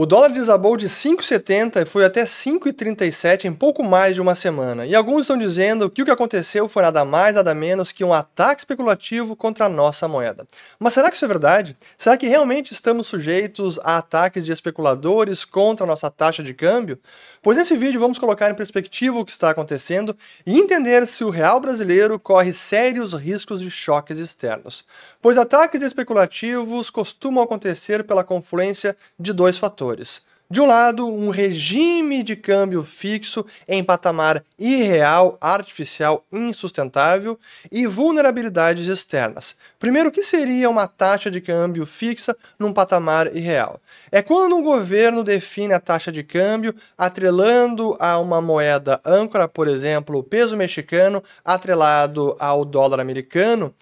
O dólar desabou de 5,70 e foi até 5,37 em pouco mais de uma semana. E alguns estão dizendo que o que aconteceu foi nada mais, nada menos que um ataque especulativo contra a nossa moeda. Mas será que isso é verdade? Será que realmente estamos sujeitos a ataques de especuladores contra a nossa taxa de câmbio? Pois nesse vídeo vamos colocar em perspectiva o que está acontecendo e entender se o real brasileiro corre sérios riscos de choques externos pois ataques especulativos costumam acontecer pela confluência de dois fatores. De um lado, um regime de câmbio fixo em patamar irreal, artificial, insustentável e vulnerabilidades externas. Primeiro, o que seria uma taxa de câmbio fixa num patamar irreal? É quando um governo define a taxa de câmbio atrelando a uma moeda âncora, por exemplo, o peso mexicano atrelado ao dólar americano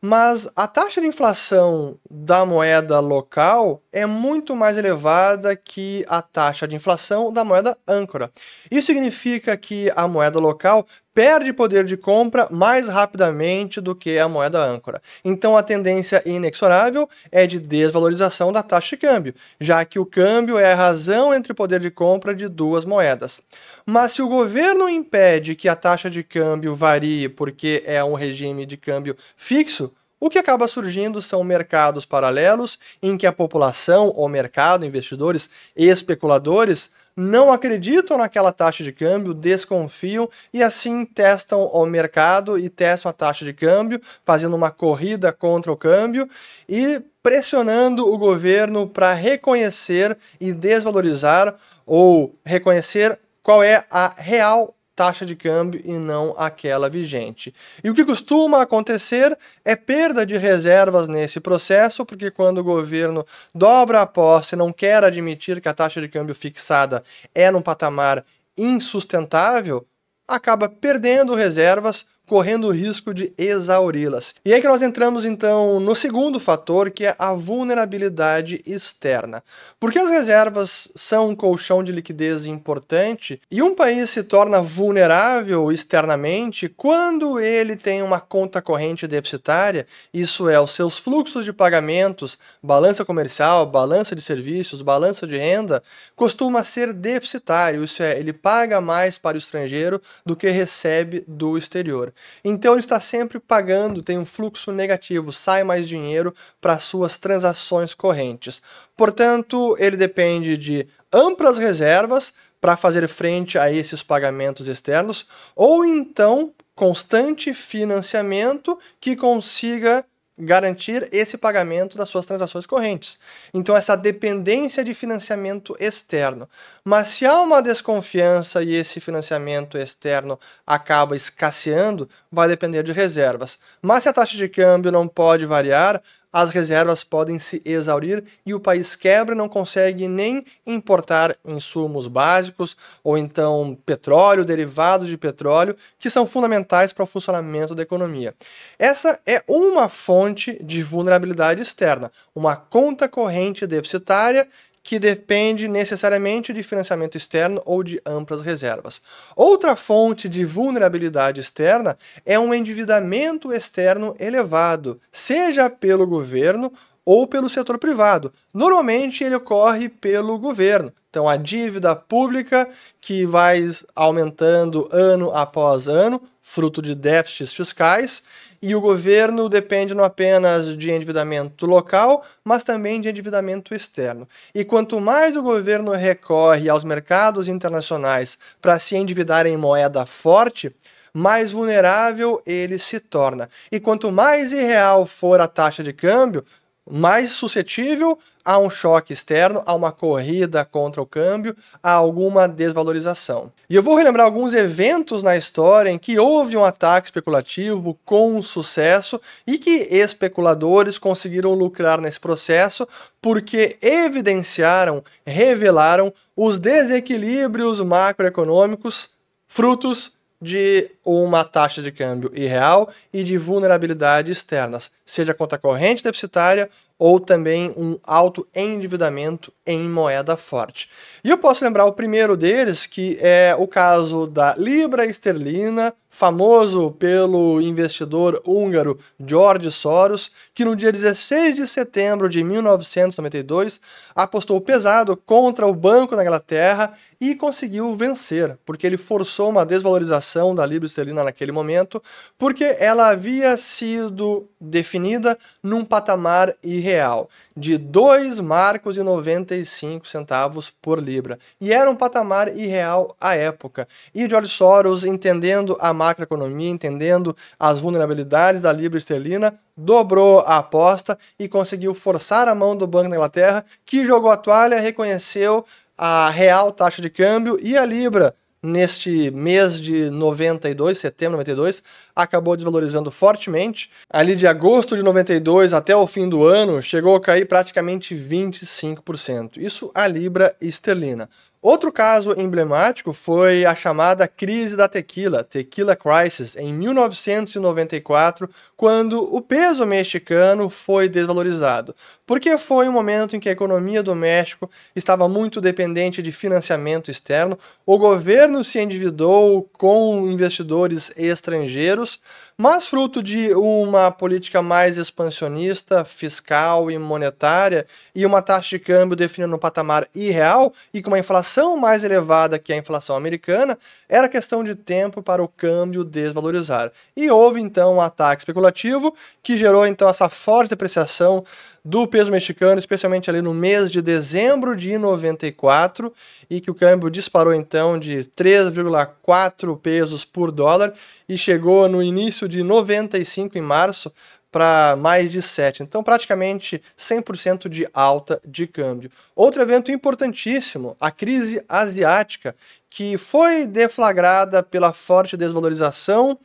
mas a taxa de inflação da moeda local é muito mais elevada que a taxa de inflação da moeda âncora. Isso significa que a moeda local perde poder de compra mais rapidamente do que a moeda âncora. Então a tendência inexorável é de desvalorização da taxa de câmbio, já que o câmbio é a razão entre o poder de compra de duas moedas. Mas se o governo impede que a taxa de câmbio varie porque é um regime de câmbio fixo, o que acaba surgindo são mercados paralelos em que a população ou mercado, investidores e especuladores não acreditam naquela taxa de câmbio, desconfiam e assim testam o mercado e testam a taxa de câmbio, fazendo uma corrida contra o câmbio e pressionando o governo para reconhecer e desvalorizar ou reconhecer qual é a real taxa de câmbio e não aquela vigente. E o que costuma acontecer é perda de reservas nesse processo, porque quando o governo dobra a posse e não quer admitir que a taxa de câmbio fixada é num patamar insustentável, acaba perdendo reservas correndo o risco de exauri-las. E é que nós entramos então no segundo fator, que é a vulnerabilidade externa. Porque as reservas são um colchão de liquidez importante e um país se torna vulnerável externamente quando ele tem uma conta corrente deficitária, isso é, os seus fluxos de pagamentos, balança comercial, balança de serviços, balança de renda, costuma ser deficitário, isso é, ele paga mais para o estrangeiro do que recebe do exterior. Então ele está sempre pagando, tem um fluxo negativo, sai mais dinheiro para suas transações correntes. Portanto, ele depende de amplas reservas para fazer frente a esses pagamentos externos ou então constante financiamento que consiga garantir esse pagamento das suas transações correntes. Então, essa dependência de financiamento externo. Mas se há uma desconfiança e esse financiamento externo acaba escasseando, vai depender de reservas. Mas se a taxa de câmbio não pode variar, as reservas podem se exaurir e o país quebra, não consegue nem importar insumos básicos ou então petróleo, derivados de petróleo, que são fundamentais para o funcionamento da economia. Essa é uma fonte de vulnerabilidade externa, uma conta corrente deficitária que depende necessariamente de financiamento externo ou de amplas reservas. Outra fonte de vulnerabilidade externa é um endividamento externo elevado, seja pelo governo ou pelo setor privado. Normalmente ele ocorre pelo governo, então, a dívida pública que vai aumentando ano após ano, fruto de déficits fiscais, e o governo depende não apenas de endividamento local, mas também de endividamento externo. E quanto mais o governo recorre aos mercados internacionais para se endividar em moeda forte, mais vulnerável ele se torna. E quanto mais irreal for a taxa de câmbio, mais suscetível a um choque externo, a uma corrida contra o câmbio, a alguma desvalorização. E eu vou relembrar alguns eventos na história em que houve um ataque especulativo com sucesso e que especuladores conseguiram lucrar nesse processo porque evidenciaram, revelaram os desequilíbrios macroeconômicos frutos de uma taxa de câmbio irreal e de vulnerabilidades externas, seja conta corrente deficitária ou também um alto endividamento em moeda forte. E eu posso lembrar o primeiro deles, que é o caso da libra esterlina, famoso pelo investidor húngaro George Soros, que no dia 16 de setembro de 1992 apostou pesado contra o Banco da Inglaterra e conseguiu vencer, porque ele forçou uma desvalorização da libra esterlina naquele momento, porque ela havia sido definida num patamar irreal de 2 marcos e 95 centavos por libra. E era um patamar irreal à época. E George Soros, entendendo a macroeconomia, entendendo as vulnerabilidades da libra esterlina, dobrou a aposta e conseguiu forçar a mão do Banco da Inglaterra, que jogou a toalha, reconheceu a real taxa de câmbio e a libra neste mês de 92, setembro de 92, acabou desvalorizando fortemente. Ali de agosto de 92 até o fim do ano, chegou a cair praticamente 25%. Isso a libra esterlina. Outro caso emblemático foi a chamada crise da tequila, Tequila Crisis, em 1994, quando o peso mexicano foi desvalorizado, porque foi um momento em que a economia do México estava muito dependente de financiamento externo, o governo se endividou com investidores estrangeiros, mas fruto de uma política mais expansionista, fiscal e monetária, e uma taxa de câmbio definida no patamar irreal e com uma inflação mais elevada que a inflação americana, era questão de tempo para o câmbio desvalorizar. E houve então um ataque especulativo que gerou então essa forte depreciação do peso mexicano, especialmente ali no mês de dezembro de 94, e que o câmbio disparou então de 3,4 pesos por dólar e chegou no início de 95 em março para mais de 7. Então, praticamente 100% de alta de câmbio. Outro evento importantíssimo, a crise asiática, que foi deflagrada pela forte desvalorização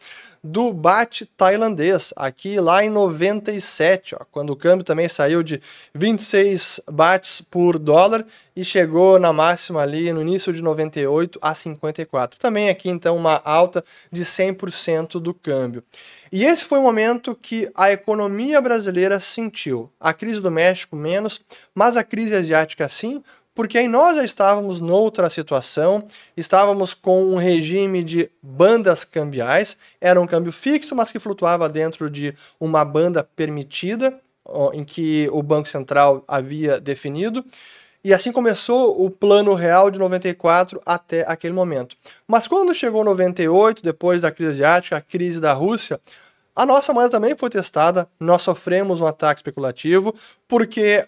do bate tailandês, aqui lá em 97, ó, quando o câmbio também saiu de 26 bahts por dólar e chegou na máxima ali no início de 98 a 54. Também aqui então uma alta de 100% do câmbio. E esse foi o momento que a economia brasileira sentiu. A crise do México menos, mas a crise asiática sim, porque aí nós já estávamos noutra situação, estávamos com um regime de bandas cambiais, era um câmbio fixo, mas que flutuava dentro de uma banda permitida, em que o Banco Central havia definido. E assim começou o plano real de 94 até aquele momento. Mas quando chegou 98, depois da crise asiática, a crise da Rússia, a nossa moeda também foi testada, nós sofremos um ataque especulativo, porque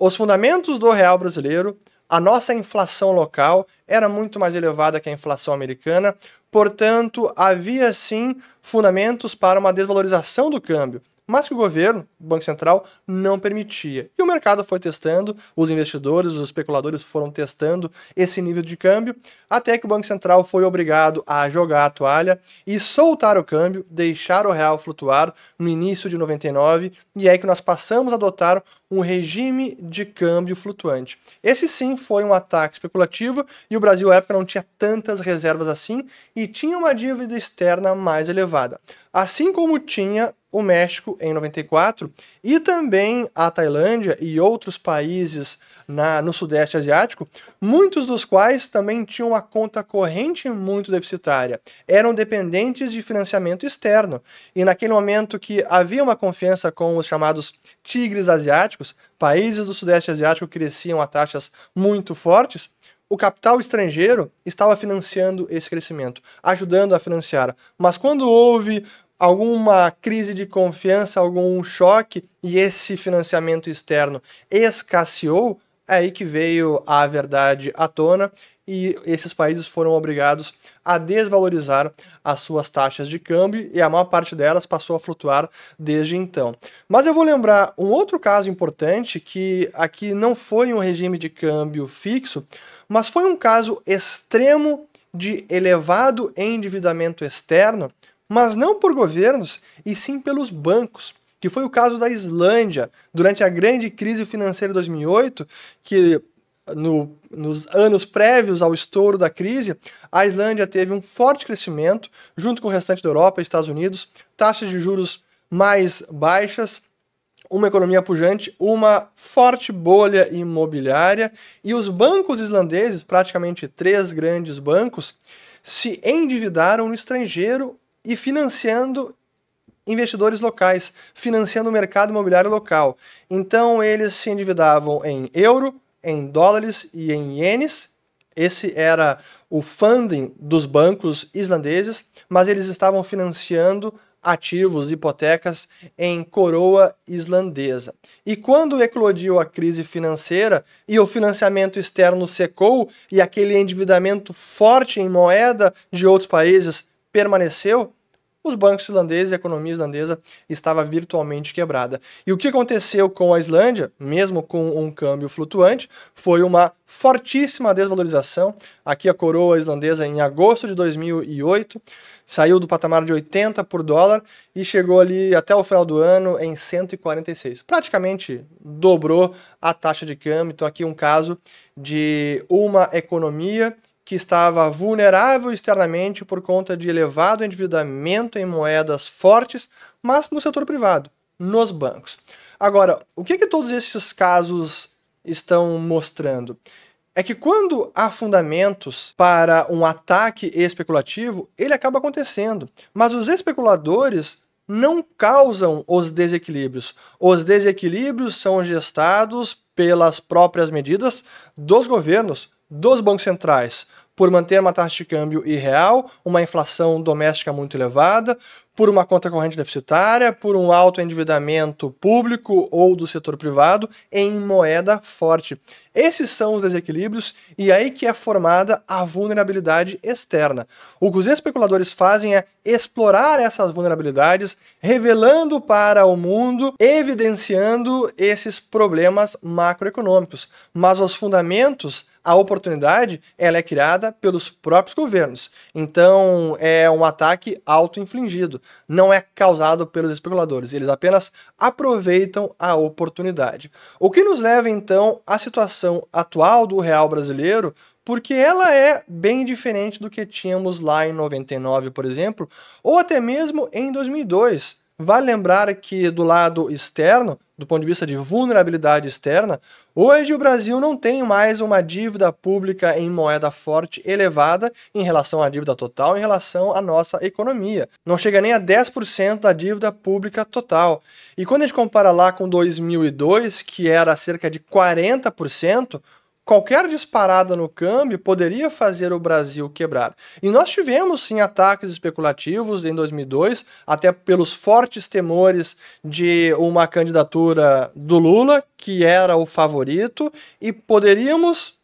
os fundamentos do real brasileiro, a nossa inflação local era muito mais elevada que a inflação americana, portanto, havia sim fundamentos para uma desvalorização do câmbio mas que o governo, o Banco Central, não permitia. E o mercado foi testando, os investidores, os especuladores foram testando esse nível de câmbio, até que o Banco Central foi obrigado a jogar a toalha e soltar o câmbio, deixar o real flutuar no início de 99, e é que nós passamos a adotar um regime de câmbio flutuante. Esse sim foi um ataque especulativo e o Brasil à época não tinha tantas reservas assim e tinha uma dívida externa mais elevada. Assim como tinha o México em 94 e também a Tailândia e outros países na, no Sudeste Asiático, muitos dos quais também tinham uma conta corrente muito deficitária, eram dependentes de financiamento externo. E naquele momento que havia uma confiança com os chamados tigres asiáticos, países do Sudeste Asiático cresciam a taxas muito fortes, o capital estrangeiro estava financiando esse crescimento, ajudando a financiar. Mas quando houve alguma crise de confiança, algum choque e esse financiamento externo escasseou, é aí que veio a verdade à tona e esses países foram obrigados a desvalorizar as suas taxas de câmbio e a maior parte delas passou a flutuar desde então. Mas eu vou lembrar um outro caso importante que aqui não foi um regime de câmbio fixo, mas foi um caso extremo de elevado endividamento externo mas não por governos, e sim pelos bancos, que foi o caso da Islândia, durante a grande crise financeira de 2008, que no, nos anos prévios ao estouro da crise, a Islândia teve um forte crescimento, junto com o restante da Europa e Estados Unidos, taxas de juros mais baixas, uma economia pujante, uma forte bolha imobiliária e os bancos islandeses, praticamente três grandes bancos, se endividaram no estrangeiro e financiando investidores locais, financiando o mercado imobiliário local. Então eles se endividavam em euro, em dólares e em ienes. Esse era o funding dos bancos islandeses, mas eles estavam financiando ativos, hipotecas em coroa islandesa. E quando eclodiu a crise financeira e o financiamento externo secou e aquele endividamento forte em moeda de outros países permaneceu, os bancos islandeses, a economia islandesa estava virtualmente quebrada. E o que aconteceu com a Islândia, mesmo com um câmbio flutuante, foi uma fortíssima desvalorização. Aqui a coroa islandesa em agosto de 2008 saiu do patamar de 80 por dólar e chegou ali até o final do ano em 146. Praticamente dobrou a taxa de câmbio. Então aqui um caso de uma economia que estava vulnerável externamente por conta de elevado endividamento em moedas fortes, mas no setor privado, nos bancos. Agora, o que, que todos esses casos estão mostrando? É que quando há fundamentos para um ataque especulativo, ele acaba acontecendo, mas os especuladores não causam os desequilíbrios. Os desequilíbrios são gestados pelas próprias medidas dos governos, dos bancos centrais por manter uma taxa de câmbio irreal, uma inflação doméstica muito elevada, por uma conta corrente deficitária, por um alto endividamento público ou do setor privado em moeda forte. Esses são os desequilíbrios e aí que é formada a vulnerabilidade externa. O que os especuladores fazem é explorar essas vulnerabilidades, revelando para o mundo, evidenciando esses problemas macroeconômicos. Mas os fundamentos, a oportunidade ela é criada pelos próprios governos. Então é um ataque auto-infligido, não é causado pelos especuladores, eles apenas aproveitam a oportunidade. O que nos leva então à situação atual do real brasileiro, porque ela é bem diferente do que tínhamos lá em 99, por exemplo, ou até mesmo em 2002 Vale lembrar que do lado externo, do ponto de vista de vulnerabilidade externa, hoje o Brasil não tem mais uma dívida pública em moeda forte elevada em relação à dívida total, em relação à nossa economia. Não chega nem a 10% da dívida pública total. E quando a gente compara lá com 2002, que era cerca de 40%, qualquer disparada no câmbio poderia fazer o Brasil quebrar. E nós tivemos sim ataques especulativos em 2002, até pelos fortes temores de uma candidatura do Lula, que era o favorito, e poderíamos,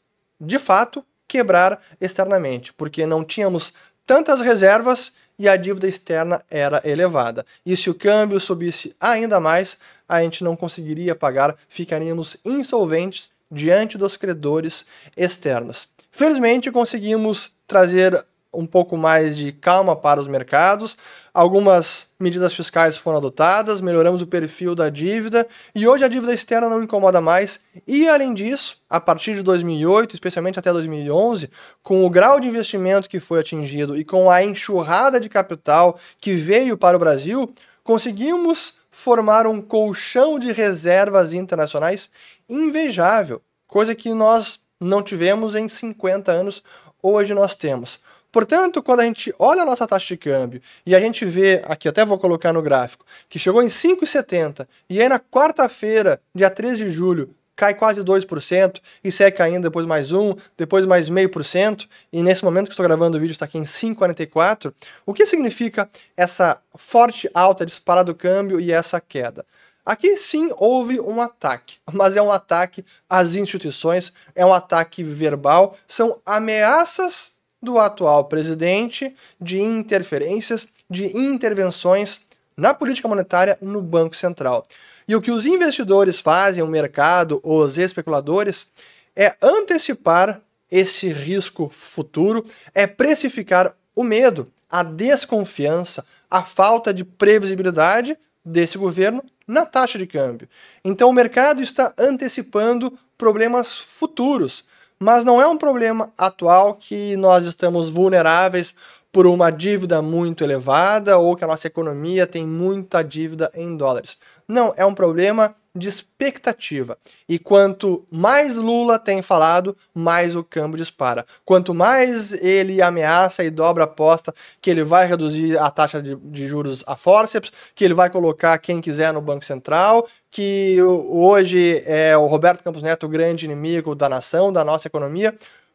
de fato, quebrar externamente, porque não tínhamos tantas reservas e a dívida externa era elevada. E se o câmbio subisse ainda mais, a gente não conseguiria pagar, ficaríamos insolventes diante dos credores externos. Felizmente conseguimos trazer um pouco mais de calma para os mercados. Algumas medidas fiscais foram adotadas, melhoramos o perfil da dívida e hoje a dívida externa não incomoda mais. E além disso, a partir de 2008, especialmente até 2011, com o grau de investimento que foi atingido e com a enxurrada de capital que veio para o Brasil, conseguimos formar um colchão de reservas internacionais invejável, coisa que nós não tivemos em 50 anos, hoje nós temos. Portanto, quando a gente olha a nossa taxa de câmbio e a gente vê, aqui até vou colocar no gráfico, que chegou em 5,70 e aí na quarta-feira, dia 13 de julho, cai quase 2% e segue caindo depois mais um depois mais 0,5%, e nesse momento que estou gravando o vídeo está aqui em 5,44. O que significa essa forte alta disparada do câmbio e essa queda? Aqui sim houve um ataque, mas é um ataque às instituições, é um ataque verbal, são ameaças do atual presidente de interferências, de intervenções na política monetária no Banco Central. E o que os investidores fazem, o mercado, os especuladores, é antecipar esse risco futuro, é precificar o medo, a desconfiança, a falta de previsibilidade desse governo na taxa de câmbio. Então o mercado está antecipando problemas futuros, mas não é um problema atual que nós estamos vulneráveis por uma dívida muito elevada ou que a nossa economia tem muita dívida em dólares. Não, é um problema de expectativa. E quanto mais Lula tem falado, mais o câmbio dispara. Quanto mais ele ameaça e dobra a aposta que ele vai reduzir a taxa de, de juros a forceps, que ele vai colocar quem quiser no Banco Central, que hoje é o Roberto Campos Neto o grande inimigo da nação, da nossa economia.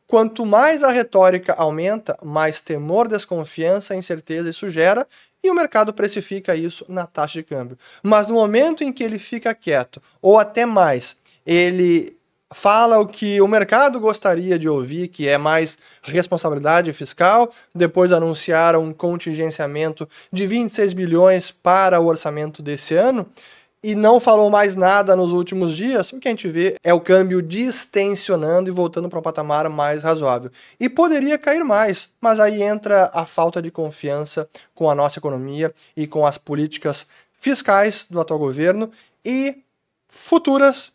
Quanto mais a retórica aumenta, mais temor, desconfiança, incerteza isso gera, e o mercado precifica isso na taxa de câmbio. Mas no momento em que ele fica quieto, ou até mais, ele fala o que o mercado gostaria de ouvir, que é mais responsabilidade fiscal. Depois anunciaram um contingenciamento de 26 bilhões para o orçamento desse ano e não falou mais nada nos últimos dias, o que a gente vê é o câmbio distensionando e voltando para um patamar mais razoável. E poderia cair mais, mas aí entra a falta de confiança com a nossa economia e com as políticas fiscais do atual governo e futuras,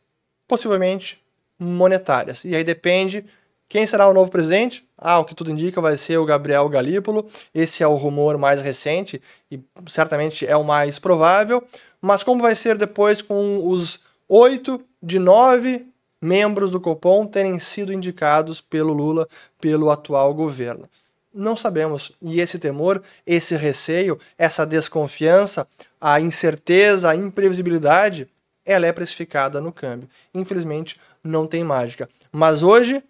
possivelmente monetárias. E aí depende quem será o novo presidente? Ah, o que tudo indica vai ser o Gabriel Galípolo. Esse é o rumor mais recente e certamente é o mais provável mas como vai ser depois com os oito de nove membros do Copom terem sido indicados pelo Lula, pelo atual governo. Não sabemos. E esse temor, esse receio, essa desconfiança, a incerteza, a imprevisibilidade, ela é precificada no câmbio. Infelizmente, não tem mágica. Mas hoje,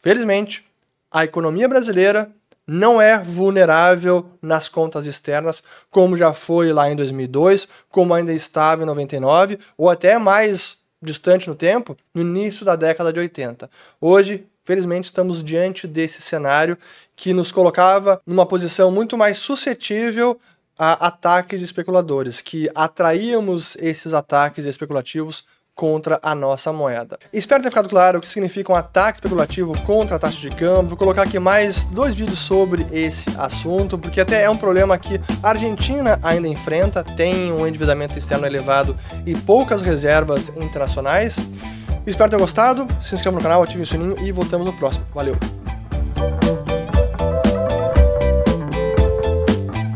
felizmente, a economia brasileira não é vulnerável nas contas externas, como já foi lá em 2002, como ainda estava em 99, ou até mais distante no tempo, no início da década de 80. Hoje, felizmente, estamos diante desse cenário que nos colocava numa posição muito mais suscetível a ataques de especuladores, que atraíamos esses ataques especulativos contra a nossa moeda. Espero ter ficado claro o que significa um ataque especulativo contra a taxa de câmbio. Vou colocar aqui mais dois vídeos sobre esse assunto, porque até é um problema que a Argentina ainda enfrenta, tem um endividamento externo elevado e poucas reservas internacionais. Espero ter gostado, se inscreva no canal, ative o sininho e voltamos no próximo. Valeu!